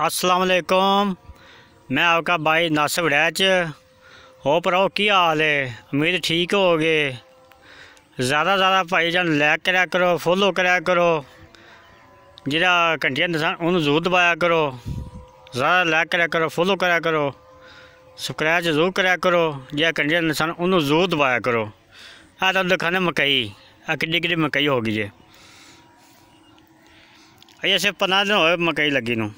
असलकुम मैं आपका भाई नासिर वडैच हो भराओ की हाल है उम्मीद ठीक हो गए ज़्यादा ज़्यादा भाई जान लाइक कराया करो फॉलो कराया करो जेह्ड़ा घंटिया नसान उन्होंने जरूर दबाया करो ज़्यादा लाइक कराया करो फॉलो कराया करो सबसक्राइब जरूर कराया करो जेह्ड़ा घंटिया नसान उन्होंने जरूर दबाया करो आ तुम दिखाने मकई आ कि कि मकई होगी जे अजे असें पंद्रह दिन होए मकई लगी नू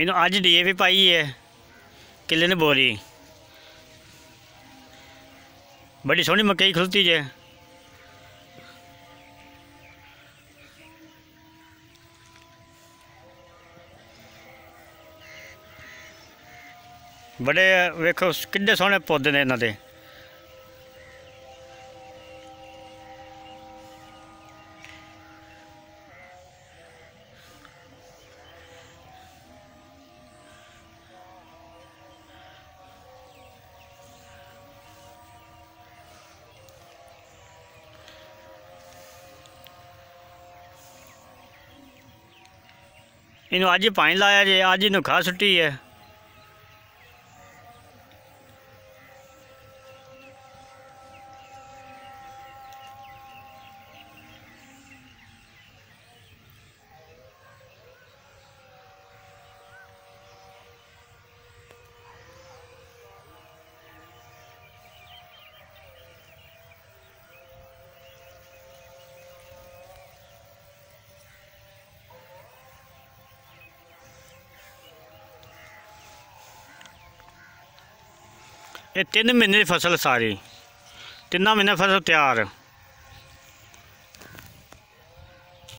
ਇਹਨੂੰ ਅੱਜ ਡੀਏਵੀ ਪਾਈ ਹੈ ਕਿੱਲੇ ਨੇ ਬੋਰੀ ਬੜੀ ਸੋਹਣੀ ਮੱਕੀ ਖੁੱਲਤੀ ਜੇ ਬੜੇ ਵੇਖੋ ਕਿੰਨੇ ਸੋਹਣੇ ਪੌਦੇ ਨੇ ਇਹਨਾਂ ਦੇ ਇਹਨੂੰ ਅੱਜ ਪਾਣੀ ਲਾਇਆ ਜੇ ਅੱਜ ਇਹਨੂੰ ਖਾ ਸੁੱਟੀ ਹੈ ਇਹ 3 ਮਹੀਨੇ ਦੀ ਫਸਲ ਸਾਰੀ ਤਿੰਨਾਂ ਮਹੀਨੇ ਫਸਲ ਤਿਆਰ